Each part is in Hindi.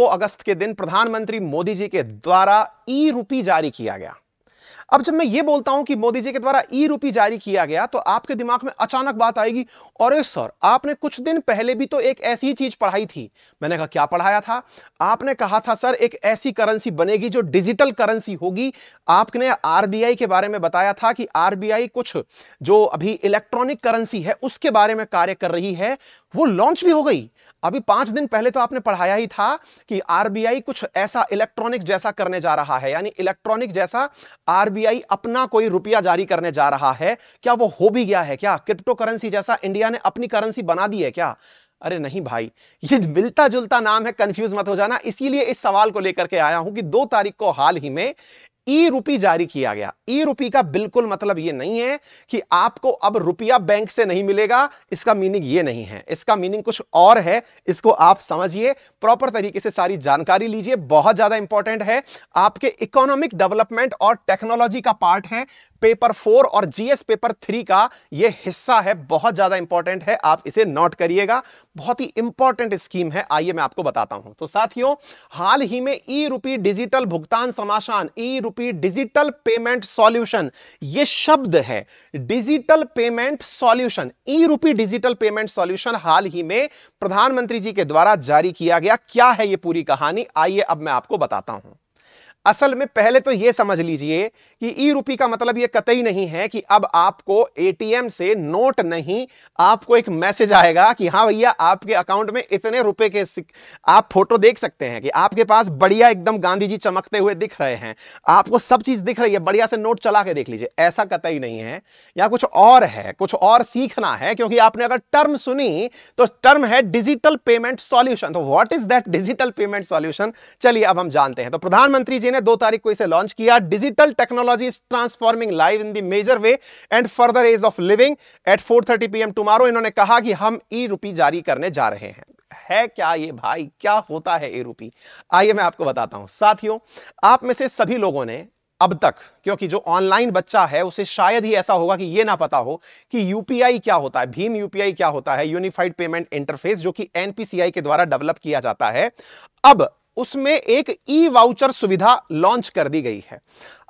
2 अगस्त के दिन प्रधानमंत्री मोदी जी के द्वारा ई रूपी जारी किया गया अब जब मैं ये बोलता हूं कि मोदी जी के द्वारा ई रूपी जारी किया गया तो आपके दिमाग में अचानक बात आएगी और सर आपने कुछ दिन पहले भी तो एक ऐसी चीज पढ़ाई थी मैंने कहा क्या पढ़ाया था आपने कहा था सर एक ऐसी करेंसी बनेगी जो डिजिटल करेंसी होगी आपने आरबीआई के बारे में बताया था कि आरबीआई कुछ जो अभी इलेक्ट्रॉनिक करेंसी है उसके बारे में कार्य कर रही है वो लॉन्च भी हो गई अभी पांच दिन पहले तो आपने पढ़ाया ही था कि आरबीआई कुछ ऐसा इलेक्ट्रॉनिक जैसा करने जा रहा है यानी इलेक्ट्रॉनिक जैसा आरबीआई आरबीआई अपना कोई रुपया जारी करने जा रहा है क्या वो हो भी गया है क्या क्रिप्टो करेंसी जैसा इंडिया ने अपनी करेंसी बना दी है क्या अरे नहीं भाई ये मिलता जुलता नाम है कंफ्यूज मत हो जाना इसीलिए इस सवाल को लेकर के आया हूं कि दो तारीख को हाल ही में ई रुपी जारी किया गया ई रुपी का बिल्कुल मतलब यह नहीं है कि आपको अब रुपया बैंक से नहीं मिलेगा इसका मीनिंग यह नहीं है इसका मीनिंग कुछ और है इसको आप समझिए प्रॉपर तरीके से सारी जानकारी लीजिए बहुत ज्यादा इंपॉर्टेंट है आपके इकोनॉमिक डेवलपमेंट और टेक्नोलॉजी का पार्ट है पेपर फोर और जीएस पेपर थ्री का यह हिस्सा है बहुत ज्यादा इंपॉर्टेंट है आप इसे नोट करिएगा बहुत ही इंपॉर्टेंट स्कीम है आइए मैं आपको बताता हूं तो साथियों हाल ही में ई रुपी डिजिटल भुगतान समाशान ई रूपी यूपी डिजिटल पेमेंट सॉल्यूशन ये शब्द है digital payment solution e RUPI digital payment solution हाल ही में प्रधानमंत्री जी के द्वारा जारी किया गया क्या है ये पूरी कहानी आइए अब मैं आपको बताता हूं असल में पहले तो यह समझ लीजिए कि ई रूपी का मतलब यह कतई नहीं है कि अब आपको एटीएम से नोट नहीं आपको एक मैसेज आएगा कि हाँ भैया आपके अकाउंट में इतने रुपए के आप फोटो देख सकते हैं कि आपके पास बढ़िया एकदम गांधी जी चमकते हुए दिख रहे हैं आपको सब चीज दिख रही है बढ़िया से नोट चला के देख लीजिए ऐसा कतई नहीं है या कुछ और है कुछ और सीखना है क्योंकि आपने अगर टर्म सुनी तो टर्म है डिजिटल पेमेंट सॉल्यूशन तो what is that digital payment solution चलिए अब हम जानते हैं तो प्रधानमंत्री जी ने ने दो तारीख को इसे लॉन्च किया digital technology is transforming live in the major way and further ease of living at four thirty P M tomorrow इन्होंने कहा कि हम ई रूपी जारी करने जा रहे हैं है क्या ये भाई क्या होता है ए रूपी आइए मैं आपको बताता हूं साथियों आप में से सभी लोगों ने अब तक क्योंकि जो ऑनलाइन बच्चा है उसे शायद ही ऐसा होगा कि ये ना पता हो कि यूपीआई क्या होता है भीम यूपीआई क्या होता है यूनिफाइड पेमेंट इंटरफेस जो कि एनपीसीआई के द्वारा डेवलप किया जाता है अब उसमें एक ई वाउचर सुविधा लॉन्च कर दी गई है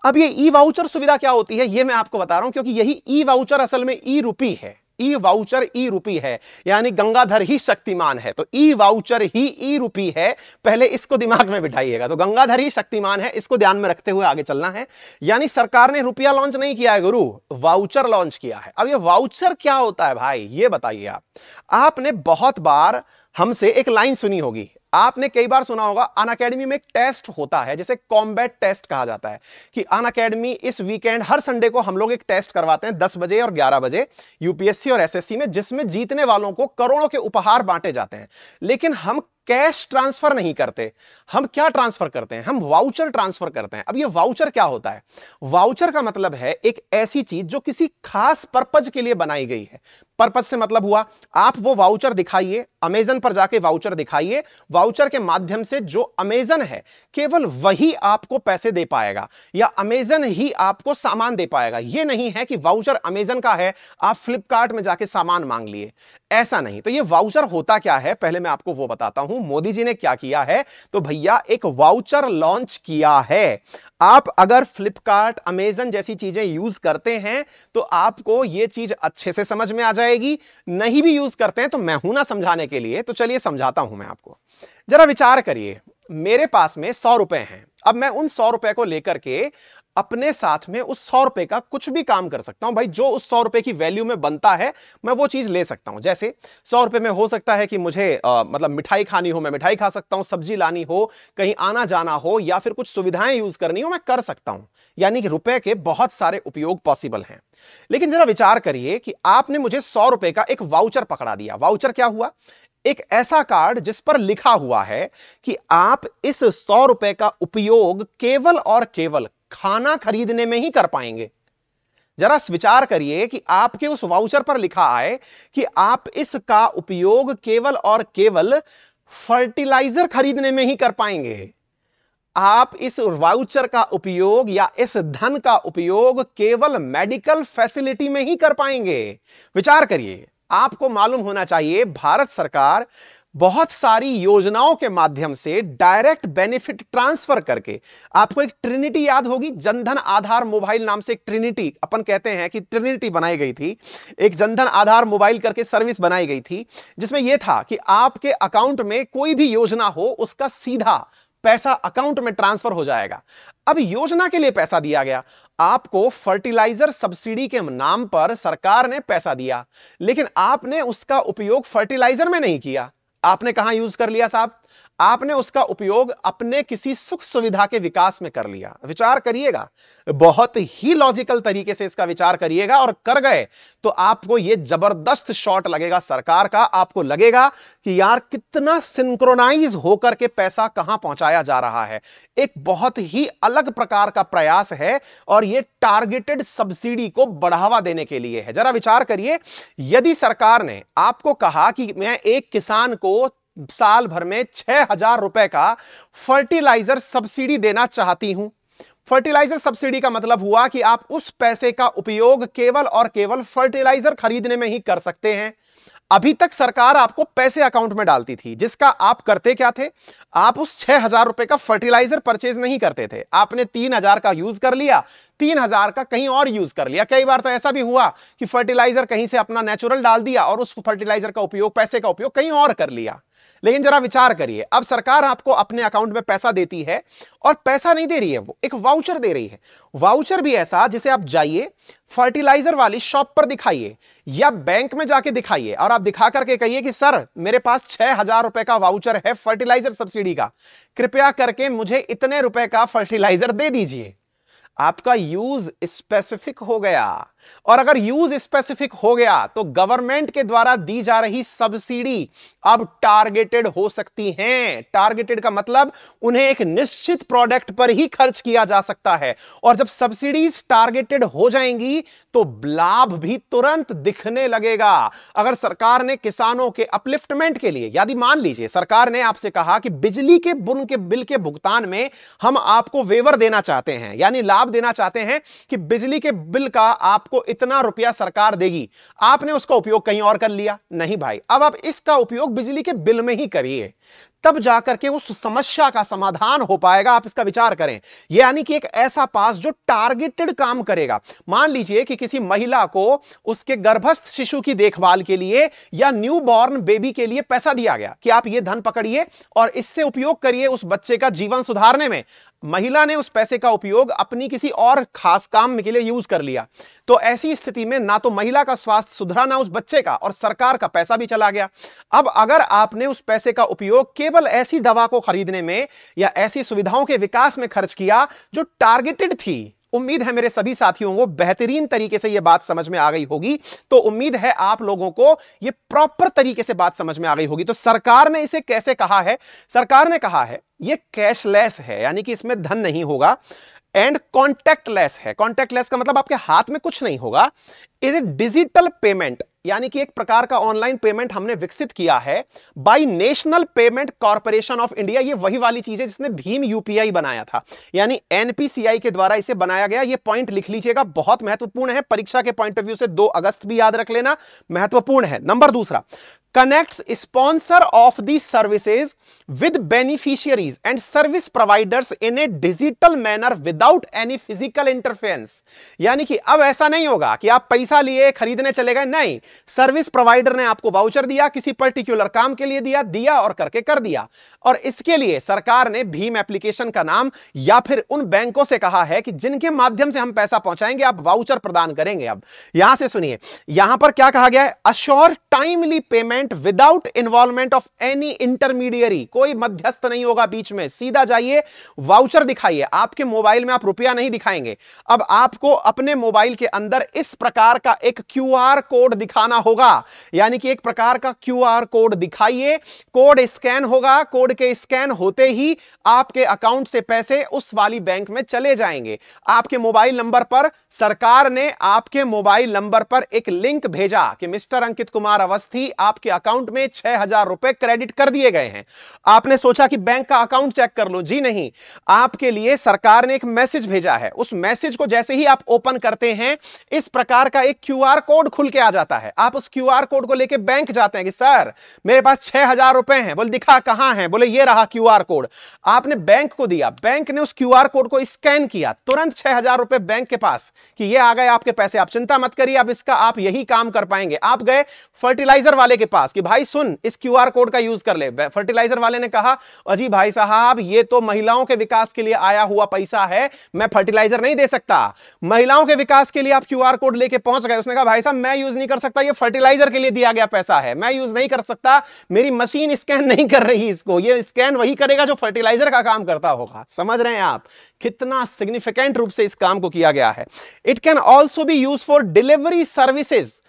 अब ये ई वाउचर सुविधा क्या होती है ये मैं आपको बता रहा हूं क्योंकि यही ई वाउचर असल में ई रूपी है ई वाउचर ई रूपी है यानी गंगाधर ही शक्तिमान है तो ई वाउचर ही ई रूपी है पहले इसको दिमाग में बिठाइएगा तो गंगाधर ही शक्तिमान है इसको ध्यान में रखते हुए आगे चलना है यानी सरकार ने रुपया लॉन्च नहीं किया है गुरु वाउचर लॉन्च किया है अब ये वाउचर क्या होता है भाई ये बताइए आप आपने बहुत बार हमसे एक लाइन सुनी होगी आपने कई बार सुना होगा अन अकेडमी में एक टेस्ट होता है जिसे कॉम्बैट टेस्ट कहा जाता है कि अन अकेडमी इस वीकेंड हर संडे को हम लोग एक टेस्ट करवाते हैं 10 बजे और 11 बजे यूपीएससी और एसएससी में जिसमें जीतने वालों को करोड़ों के उपहार बांटे जाते हैं लेकिन हम कैश ट्रांसफर नहीं करते हम क्या ट्रांसफर करते हैं हम वाउचर ट्रांसफर करते हैं अब ये वाउचर क्या होता है वाउचर का मतलब है एक ऐसी चीज जो किसी खास पर्पज के लिए बनाई गई है पर्पज से मतलब हुआ आप वो वाउचर दिखाइए अमेजन पर जाके वाउचर दिखाइए वाउचर के माध्यम से जो अमेजन है केवल वही आपको पैसे दे पाएगा या अमेजन ही आपको सामान दे पाएगा ये नहीं है कि वाउचर अमेजन का है आप फ्लिपकार्ट में जाके सामान मांग लिए ऐसा नहीं तो ये वाउचर होता क्या है पहले मैं आपको वो बताता हूं हूं मोदी जी ने क्या किया है तो भैया एक वाउचर लॉन्च किया है आप अगर फ्लिपकार्ट अमेजन जैसी चीजें यूज करते हैं तो आपको यह चीज अच्छे से समझ में आ जाएगी नहीं भी यूज करते हैं तो मैं हूं ना समझाने के लिए तो चलिए समझाता हूं मैं आपको जरा विचार करिए मेरे पास में सौ रुपए हैं अब मैं उन सौ रुपए को लेकर के अपने साथ में उस सौ रुपए का कुछ भी काम कर सकता हूं भाई जो उस सौ रुपए की वैल्यू में बनता है मैं वो चीज ले सकता हूं जैसे सौ रुपए में हो सकता है कि मुझे आ, मतलब मिठाई खानी हो मैं मिठाई खा सकता हूं सब्जी लानी हो कहीं आना जाना हो या फिर कुछ सुविधाएं यूज करनी हो मैं कर सकता हूं यानी कि रुपए के बहुत सारे उपयोग पॉसिबल हैं लेकिन जरा विचार करिए कि आपने मुझे सौ रुपए का एक वाउचर पकड़ा दिया वाउचर क्या हुआ एक ऐसा कार्ड जिस पर लिखा हुआ है कि आप इस सौ रुपए का उपयोग केवल और केवल खाना खरीदने में ही कर पाएंगे जरा विचार करिए कि आपके उस वाउचर पर लिखा आए कि आप इसका उपयोग केवल और केवल फर्टिलाइजर खरीदने में ही कर पाएंगे आप इस वाउचर का उपयोग या इस धन का उपयोग केवल मेडिकल फैसिलिटी में ही कर पाएंगे विचार करिए आपको मालूम होना चाहिए भारत सरकार बहुत सारी योजनाओं के माध्यम से डायरेक्ट बेनिफिट ट्रांसफर करके आपको एक ट्रिनिटी याद होगी जनधन आधार मोबाइल नाम से एक ट्रिनिटी अपन कहते हैं कि ट्रिनिटी बनाई गई थी एक जनधन आधार मोबाइल करके सर्विस बनाई गई थी जिसमें यह था कि आपके अकाउंट में कोई भी योजना हो उसका सीधा पैसा अकाउंट में ट्रांसफर हो जाएगा अब योजना के लिए पैसा दिया गया आपको फर्टिलाइजर सब्सिडी के नाम पर सरकार ने पैसा दिया लेकिन आपने उसका उपयोग फर्टिलाइजर में नहीं किया आपने कहा यूज कर लिया साहब आपने उसका उपयोग अपने किसी सुख सुविधा के विकास में कर लिया विचार करिएगा बहुत ही लॉजिकल तरीके से इसका विचार करिएगा और कर गए तो आपको यह जबरदस्त शॉट लगेगा सरकार का आपको लगेगा कि यार कितना सिंक्रोनाइज होकर के पैसा कहां पहुंचाया जा रहा है एक बहुत ही अलग प्रकार का प्रयास है और यह टारगेटेड सब्सिडी को बढ़ावा देने के लिए है जरा विचार करिए यदि सरकार ने आपको कहा कि मैं एक किसान को साल भर में छह हजार रुपए का फर्टिलाइजर सब्सिडी देना चाहती हूं फर्टिलाइजर सब्सिडी का मतलब हुआ कि आप उस पैसे का उपयोग केवल और केवल फर्टिलाइजर खरीदने में ही कर सकते हैं अभी तक सरकार आपको पैसे अकाउंट में डालती थी जिसका आप करते क्या थे आप उस छह हजार रुपए का फर्टिलाइजर परचेज नहीं करते थे आपने तीन हजार का यूज कर लिया तीन हजार का कहीं और यूज कर लिया कई बार तो ऐसा भी हुआ कि फर्टिलाइजर कहीं से अपना नेचुरल डाल दिया और उस फर्टिलाइजर का उपयोग पैसे का उपयोग कहीं और कर लिया लेकिन जरा विचार करिए अब सरकार आपको अपने अकाउंट में पैसा देती है और पैसा नहीं दे रही है वो एक वाउचर दे रही है वाउचर भी ऐसा जिसे आप जाइए फर्टिलाइजर वाली शॉप पर दिखाइए या बैंक में जाके दिखाइए और आप दिखा करके कहिए कि सर मेरे पास छह हजार रुपए का वाउचर है फर्टिलाइजर सब्सिडी का कृपया करके मुझे इतने रुपए का फर्टिलाइजर दे दीजिए आपका यूज स्पेसिफिक हो गया और अगर यूज स्पेसिफिक हो गया तो गवर्नमेंट के द्वारा दी जा रही सब्सिडी अब टारगेटेड हो सकती हैं टारगेटेड का मतलब उन्हें एक निश्चित प्रोडक्ट पर ही खर्च किया जा सकता है और जब सब्सिडीज टारगेटेड हो जाएंगी तो लाभ भी तुरंत दिखने लगेगा अगर सरकार ने किसानों के अपलिफ्टमेंट के लिए यदि मान लीजिए सरकार ने आपसे कहा कि बिजली के बुन के बिल के भुगतान में हम आपको वेवर देना चाहते हैं यानी लाभ देना चाहते हैं कि बिजली के बिल का आपको आपको इतना रुपया सरकार देगी आपने उसका उपयोग कहीं और कर लिया नहीं भाई अब आप इसका उपयोग बिजली के बिल में ही करिए तब जाकर के उस समस्या का समाधान हो पाएगा आप इसका विचार करें यानी कि एक ऐसा पास जो टारगेटेड काम करेगा मान लीजिए कि किसी महिला को उसके गर्भस्थ शिशु की देखभाल के लिए या न्यू बॉर्न बेबी के लिए पैसा दिया गया कि आप ये धन पकड़िए और इससे उपयोग करिए उस बच्चे का जीवन सुधारने में महिला ने उस पैसे का उपयोग अपनी किसी और खास काम के लिए यूज कर लिया तो ऐसी स्थिति में ना तो महिला का स्वास्थ्य सुधरा ना उस बच्चे का और सरकार का पैसा भी चला गया अब अगर आपने उस पैसे का उपयोग केवल केवल ऐसी दवा को खरीदने में या ऐसी सुविधाओं के विकास में खर्च किया जो टारगेटेड थी उम्मीद है मेरे सभी साथियों को बेहतरीन तरीके से यह बात समझ में आ गई होगी तो उम्मीद है आप लोगों को यह प्रॉपर तरीके से बात समझ में आ गई होगी तो सरकार ने इसे कैसे कहा है सरकार ने कहा है यह कैशलेस है यानी कि इसमें धन नहीं होगा एंड कॉन्टेक्ट लेस है कॉन्टेक्ट लेस का मतलब आपके हाथ में कुछ नहीं होगा इज ए डिजिटल पेमेंट यानी कि एक प्रकार का ऑनलाइन पेमेंट हमने विकसित किया है by National Payment Corporation of India ये वही वाली चीज है जिसने भीम यूपीआई बनाया था यानी एनपीसीआई के द्वारा इसे बनाया गया ये पॉइंट लिख लीजिएगा बहुत महत्वपूर्ण है परीक्षा के पॉइंट ऑफ व्यू से दो अगस्त भी याद रख लेना महत्वपूर्ण है नंबर दूसरा connect sponsor of the services with beneficiaries and service providers in a digital manner without any physical interference यानी कि अब ऐसा नहीं होगा कि आप पैसा लिए खरीदने चले गए नहीं सर्विस प्रोवाइडर ने आपको वाउचर दिया किसी पर्टिकुलर काम के लिए दिया दिया और करके कर दिया और इसके लिए सरकार ने भीम एप्लीकेशन का नाम या फिर उन बैंकों से कहा है कि जिनके माध्यम से हम पैसा पहुंचाएंगे आप वाउचर प्रदान करेंगे अब यहां से सुनिए यहां पर क्या कहा गया है assure timely payment without involvement of any intermediary कोई मध्यस्थ नहीं होगा बीच में सीधा जाइए वाउचर दिखाइए आपके मोबाइल में आप रुपया नहीं दिखाएंगे अब आपको अपने मोबाइल के अंदर इस प्रकार का एक क्यूआर कोड दिखा दिखाना होगा यानी कि एक प्रकार का क्यूआर कोड दिखाइए कोड स्कैन होगा कोड के स्कैन होते ही आपके अकाउंट से पैसे उस वाली बैंक में चले जाएंगे आपके मोबाइल नंबर पर सरकार ने आपके मोबाइल नंबर पर एक लिंक भेजा कि मिस्टर अंकित कुमार अवस्थी आपके अकाउंट में छह हजार रुपए क्रेडिट कर दिए गए हैं आपने सोचा कि बैंक का अकाउंट चेक कर लो जी नहीं आपके लिए सरकार ने एक मैसेज भेजा है उस मैसेज को जैसे ही आप ओपन करते हैं इस प्रकार का एक क्यूआर कोड खुल के आ जाता है है आप उस क्यूआर कोड को लेके बैंक जाते हैं कि सर मेरे पास छह हजार रुपए हैं बोले दिखा कहां है बोले ये रहा क्यूआर कोड आपने बैंक को दिया बैंक ने उस क्यूआर कोड को स्कैन किया तुरंत छह हजार रुपए बैंक के पास कि ये आ गए आपके पैसे आप चिंता मत करिए आप इसका आप यही काम कर पाएंगे आप गए फर्टिलाइजर वाले के पास कि भाई सुन इस क्यूआर कोड का यूज कर ले फर्टिलाइजर वाले ने कहा अजी भाई साहब ये तो महिलाओं के विकास के लिए आया हुआ पैसा है मैं फर्टिलाइजर नहीं दे सकता महिलाओं के विकास के लिए आप क्यूआर कोड लेके पहुंच गए उसने कहा भाई साहब मैं यूज नहीं कर सकता सकता ये फर्टिलाइजर के लिए दिया गया पैसा है मैं यूज नहीं कर सकता मेरी मशीन स्कैन नहीं कर रही इसको ये स्कैन वही करेगा जो फर्टिलाइजर का काम करता होगा समझ रहे हैं आप कितना सिग्निफिकेंट रूप से इस काम को किया गया है it can also be use for delivery services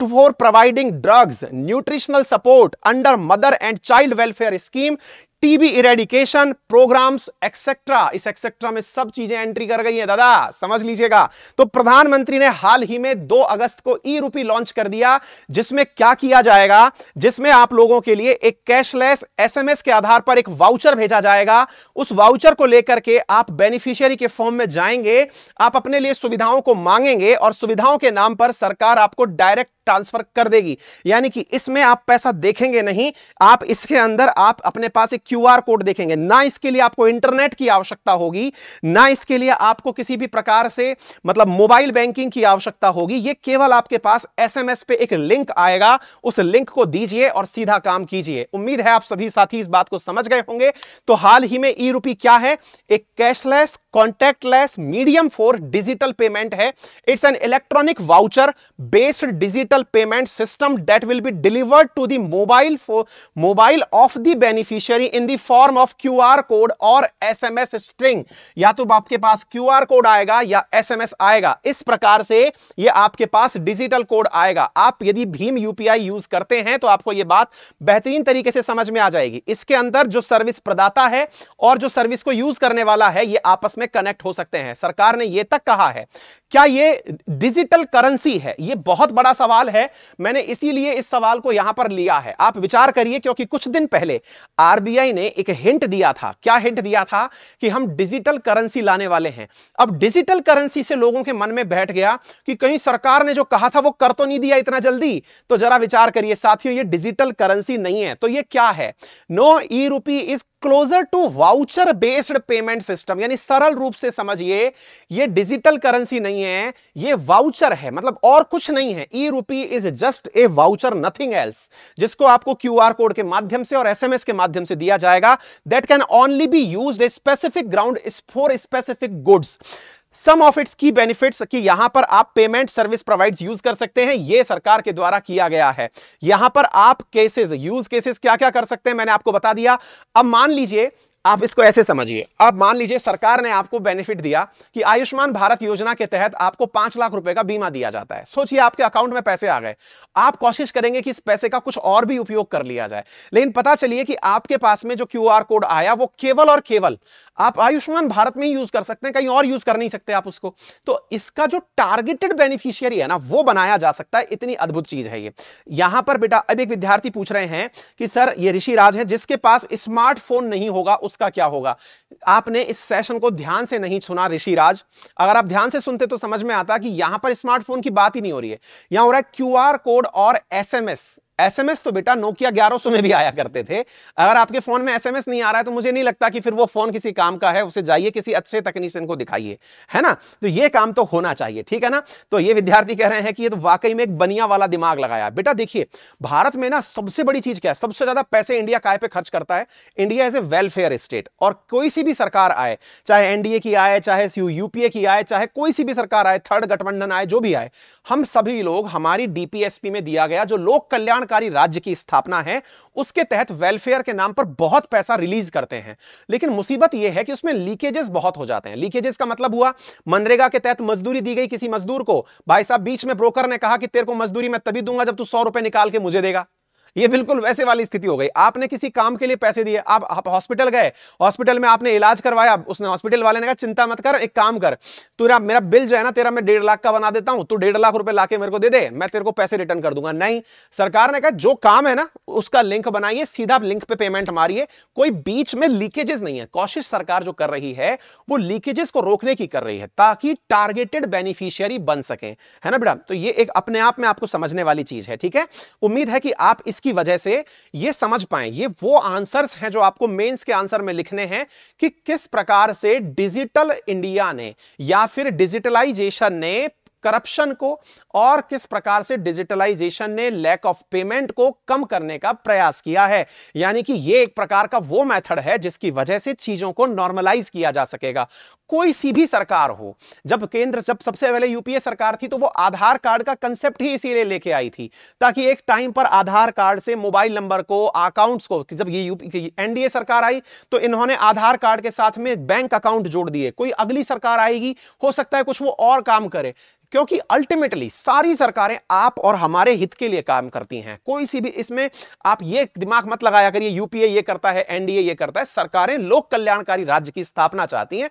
to for providing drugs nutritional support under mother and child welfare scheme TB eradication programs etcetera इस एक्सेट्रा में सब चीजें एंट्री कर गई हैं दादा समझ लीजिएगा तो प्रधानमंत्री ने हाल ही में 2 अगस्त को ई रूपी लॉन्च कर दिया जिसमें क्या किया जाएगा जिसमें आप लोगों के लिए एक कैशलेस एसएमएस के आधार पर एक वाउचर भेजा जाएगा उस वाउचर को लेकर के आप बेनिफिशियरी के फॉर्म में जाएंगे आप अपने लिए सुविधाओं को मांगेंगे और सुविधाओं के नाम पर सरकार आपको डायरेक्ट ट्रांसफर कर देगी यानी कि इसमें आप पैसा देखेंगे नहीं आप इसके अंदर आप अपने पास एक क्यूआर कोड देखेंगे ना इसके लिए आपको इंटरनेट की आवश्यकता होगी ना इसके लिए आपको किसी भी प्रकार से मतलब मोबाइल बैंकिंग की आवश्यकता होगी ये केवल आपके पास एसएमएस पे एक लिंक आएगा उस लिंक को दीजिए और सीधा काम कीजिए उम्मीद है आप सभी साथी इस बात को समझ गए होंगे तो हाल ही में ई रूपी क्या है एक cashless contactless medium for digital payment है it's an electronic voucher based digital payment system that will be delivered to the mobile for mobile of the beneficiary in the form of QR code और एसएमएस स्ट्रिंग या तो आपके पास क्यूआर कोड आएगा या एसएमएस आएगा इस प्रकार से ये आपके पास डिजिटल कोड आएगा आप यदि भीम यूपीआई यूज करते हैं तो आपको ये बात बेहतरीन तरीके से समझ में आ जाएगी इसके अंदर जो सर्विस प्रदाता है और जो सर्विस को यूज करने वाला है ये आपस में कनेक्ट हो सकते हैं सरकार ने यह तक कहा है क्या ये डिजिटल करेंसी है ये बहुत बड़ा सवाल है मैंने इसीलिए इस सवाल को यहां पर लिया है आप विचार करिए क्योंकि कुछ दिन पहले आरबीआई आरबीआई ने एक हिंट दिया था क्या हिंट दिया था कि हम डिजिटल करेंसी लाने वाले हैं अब डिजिटल करेंसी से लोगों के मन में बैठ गया कि कहीं सरकार ने जो कहा था वो कर तो नहीं दिया इतना जल्दी तो जरा विचार करिए साथियों ये डिजिटल करेंसी नहीं है तो ये क्या है no e RUPI is closer to voucher based payment system यानी सरल रूप से समझिए ये डिजिटल करेंसी नहीं है ये वाउचर है मतलब और कुछ नहीं है e RUPI is just a voucher nothing else जिसको आपको आर कोड के माध्यम से और एसएमएस के माध्यम से दिया जाएगा that can only be use a specific ground for specific goods some of its key benefits कि यहां पर आप पेमेंट सर्विस प्रोवाइड यूज कर सकते हैं यह सरकार के द्वारा किया गया है यहां पर आप केसेस यूज केसेस क्या क्या कर सकते हैं मैंने आपको बता दिया अब मान लीजिए आप इसको ऐसे समझिए अब मान लीजिए सरकार ने आपको बेनिफिट दिया कि आयुष्मान भारत योजना के तहत आपको पांच लाख रुपए का बीमा दिया जाता है सोचिए आपके अकाउंट में पैसे आ गए आप कोशिश करेंगे कि इस पैसे का कुछ और भी उपयोग कर लिया जाए लेकिन पता चलिए कि आपके पास में जो क्यू कोड आया वो केवल और केवल आप आयुष्मान भारत में यूज कर सकते हैं कहीं और यूज कर नहीं सकते आप उसको तो इसका जो टारगेटेड बेनिफिशियरी है ना वो बनाया जा सकता है इतनी अद्भुत चीज है ये यहां पर बेटा अब एक विद्यार्थी पूछ रहे हैं कि सर ये ऋषि राज है जिसके पास स्मार्टफोन नहीं होगा उस उसका क्या होगा आपने इस सेशन को ध्यान से नहीं सुना ऋषिराज अगर आप ध्यान से सुनते तो समझ में आता कि यहां पर स्मार्टफोन की बात ही नहीं हो रही है यहां हो रहा है क्यू कोड और एम एसएमएस तो बेटा नोकिया सौ में भी आया करते थे अगर आपके फोन में एसएमएस नहीं आ रहा है तो मुझे नहीं लगता कि फिर वो फोन किसी काम का है उसे जाइए किसी अच्छे तकनीशियन को दिखाइए है ना तो ये काम तो होना चाहिए ठीक है ना तो ये विद्यार्थी कह रहे हैं कि ये तो वाकई में एक बनिया वाला दिमाग लगाया बेटा देखिए भारत में ना सबसे बड़ी चीज क्या है सबसे ज्यादा पैसे इंडिया काय पे खर्च करता है India as a welfare state और कोई किसी भी सरकार आए चाहे एनडीए की आए चाहे यूपीए की आए चाहे कोई सी भी सरकार आए थर्ड गठबंधन आए जो भी आए हम सभी लोग हमारी डीपीएसपी में दिया गया जो लोक कल्याणकारी राज्य की स्थापना है उसके तहत वेलफेयर के नाम पर बहुत पैसा रिलीज करते हैं लेकिन मुसीबत यह है कि उसमें लीकेजेस बहुत हो जाते हैं लीकेजेस का मतलब हुआ मनरेगा के तहत मजदूरी दी गई किसी मजदूर को भाई साहब बीच में ब्रोकर ने कहा कि तेरे को मजदूरी मैं तभी दूंगा जब तू सौ रुपए निकाल के मुझे देगा ये बिल्कुल वैसे वाली स्थिति हो गई आपने किसी काम के लिए पैसे दिए आप, हॉस्पिटल गए हॉस्पिटल में आपने इलाज करवाया उसने हॉस्पिटल वाले ने कहा चिंता मत कर एक काम कर तेरा मेरा बिल जो है ना तेरा मैं डेढ़ लाख का बना देता हूं तू डेढ़ लाख रुपए लाके मेरे को दे दे मैं तेरे को पैसे रिटर्न कर दूंगा नहीं सरकार ने कहा जो काम है ना उसका लिंक बनाइए सीधा लिंक पे पेमेंट मारिए कोई बीच में लीकेजेस नहीं है कोशिश सरकार जो कर रही है वो लीकेजेस को रोकने की कर रही है ताकि टारगेटेड बेनिफिशियरी बन सके है ना बेटा तो ये एक अपने आप में आपको समझने वाली चीज है ठीक है उम्मीद है कि आप इस इसकी की वजह से ये समझ पाए ये वो आंसर्स हैं जो आपको मेंस के आंसर में लिखने हैं कि किस प्रकार से डिजिटल इंडिया ने या फिर डिजिटलाइजेशन ने करप्शन को और किस प्रकार से डिजिटलाइजेशन ने लैक ऑफ पेमेंट को कम करने का प्रयास किया है यानी कि यह एक प्रकार का वो मेथड है जिसकी वजह से चीजों को नॉर्मलाइज किया जा सकेगा कोई सी भी सरकार हो जब केंद्र जब सबसे पहले यूपीए सरकार थी तो वो आधार कार्ड का कंसेप्ट ही इसीलिए लेके आई थी ताकि एक टाइम पर आधार कार्ड से मोबाइल नंबर को अकाउंट्स को जब ये एनडीए सरकार आई तो इन्होंने आधार कार्ड के साथ में बैंक अकाउंट जोड़ दिए कोई अगली सरकार आएगी हो सकता है कुछ वो और काम करे क्योंकि अल्टीमेटली सारी सरकारें आप और हमारे हित के लिए काम करती हैं कोई सी भी इसमें आप ये दिमाग मत लगाया करिए यूपीए ये करता है एनडीए ये करता है सरकारें लोक कल्याणकारी राज्य की स्थापना चाहती हैं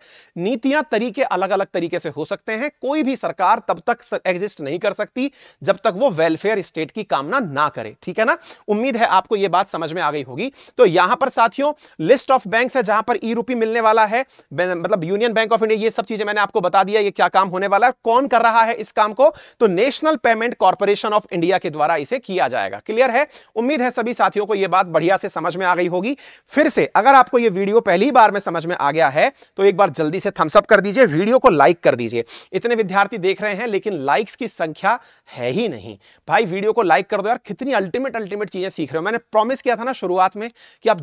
नीतियां तरीके अलग अलग तरीके से हो सकते हैं कोई भी सरकार तब तक एग्जिस्ट नहीं कर सकती जब तक वो वेलफेयर स्टेट की कामना ना करे ठीक है ना उम्मीद है आपको यह बात समझ में आ गई होगी तो यहां पर साथियों लिस्ट ऑफ बैंक है जहां पर ई रूपी मिलने वाला है मतलब यूनियन बैंक ऑफ इंडिया ये सब चीजें मैंने आपको बता दिया ये क्या काम होने वाला है कौन कर रहा है है इस काम को तो National Payment Corporation of India के द्वारा इसे किया जाएगा क्लियर है उम्मीद है सभी साथियों को यह बात बढ़िया से समझ में आ गई होगी फिर से अगर आपको यह वीडियो पहली बार में समझ में आ गया है तो एक बार जल्दी से थम्सअप कर दीजिए वीडियो को लाइक कर दीजिए इतने विद्यार्थी देख रहे हैं लेकिन लाइक्स की संख्या है ही नहीं भाई वीडियो को लाइक कर दो यार कितनी अल्टीमेट अल्टीमेट चीजें सीख रहे हो मैंने प्रॉमिस किया था ना शुरुआत में कि आप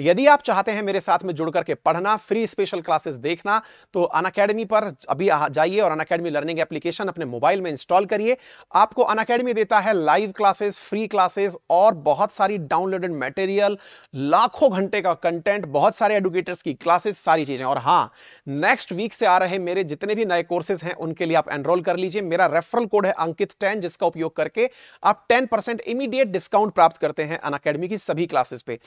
यदि आप चाहते हैं मेरे साथ में जुड़ करके पढ़ना फ्री स्पेशल क्लासेस देखना तो अन पर अभी जाइए और अन लर्निंग एप्लीकेशन एप्लीकेशन अपने मोबाइल में इंस्टॉल करिए आपको अन अकेडमी देता है लाइव क्लासेस फ्री क्लासेस और बहुत सारी डाउनलोडेड मटेरियल लाखों घंटे का कंटेंट बहुत सारे एडुकेटर्स की क्लासेस सारी चीजें और हाँ नेक्स्ट वीक से आ रहे मेरे जितने भी नए कोर्सेज हैं उनके लिए आप एनरोल कर लीजिए मेरा रेफरल कोड है अंकित टेन जिसका उपयोग करके आप टेन परसेंट इमीडिएट डिस्काउंट प्राप्त करते हैं अन अकेडमी की सभी क्लासेस पे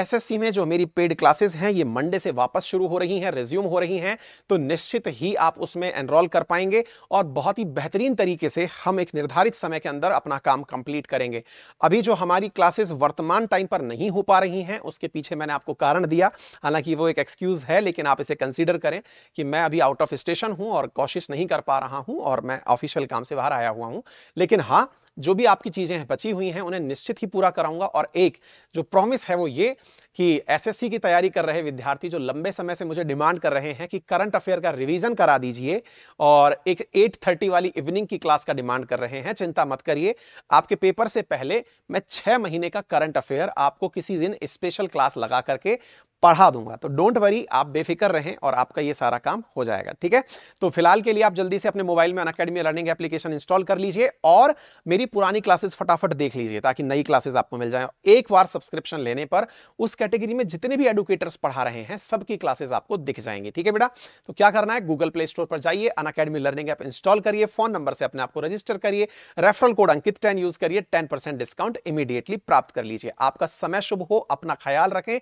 एसएससी में जो मेरी पेड क्लासेस हैं ये मंडे से वापस शुरू हो रही हैं रिज्यूम हो रही हैं तो निश्चित ही आप उसमें एनरोल कर पाएंगे और बहुत बहुत ही बेहतरीन तरीके से हम एक निर्धारित समय के अंदर अपना काम कंप्लीट करेंगे अभी जो हमारी क्लासेस वर्तमान टाइम पर नहीं हो पा रही हैं उसके पीछे मैंने आपको कारण दिया हालांकि वो एक एक्सक्यूज़ है लेकिन आप इसे कंसिडर करें कि मैं अभी आउट ऑफ स्टेशन हूँ और कोशिश नहीं कर पा रहा हूँ और मैं ऑफिशियल काम से बाहर आया हुआ हूँ लेकिन हाँ जो भी आपकी चीज़ें हैं बची हुई हैं उन्हें निश्चित ही पूरा कराऊंगा और एक जो प्रॉमिस है वो ये कि एसएससी की तैयारी कर रहे विद्यार्थी जो लंबे समय से मुझे डिमांड कर रहे हैं कि करंट अफेयर का रिवीजन करा दीजिए और एक 8:30 वाली इवनिंग की क्लास का डिमांड कर रहे हैं चिंता मत करिए आपके पेपर से पहले मैं छह महीने का करंट अफेयर आपको किसी दिन स्पेशल क्लास लगा करके पढ़ा दूंगा तो डोंट वरी आप बेफिक्र रहें और आपका ये सारा काम हो जाएगा ठीक है तो फिलहाल के लिए आप जल्दी से अपने मोबाइल में Unacademy learning application install कर लीजिए और मेरी पुरानी क्लासेस फटाफट देख लीजिए ताकि नई क्लासेस आपको मिल जाए एक बार सब्सक्रिप्शन लेने पर उस कैटेगरी में जितने भी एडुकेटर्स पढ़ा रहे हैं सबकी क्लासेस आपको दिख जाएंगे ठीक है बेटा तो क्या करना है गूगल प्ले स्टोर पर जाइए Unacademy learning app install करिए फोन नंबर से अपने आपको रजिस्टर करिए referral code Ankit ten use करिए टेन डिस्काउंट इमीडिएटली प्राप्त कर लीजिए आपका समय शुभ हो अपना ख्याल रखें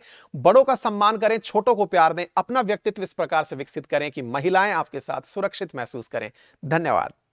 बड़ों का सम्मान करें छोटों को प्यार दें अपना व्यक्तित्व इस प्रकार से विकसित करें कि महिलाएं आपके साथ सुरक्षित महसूस करें धन्यवाद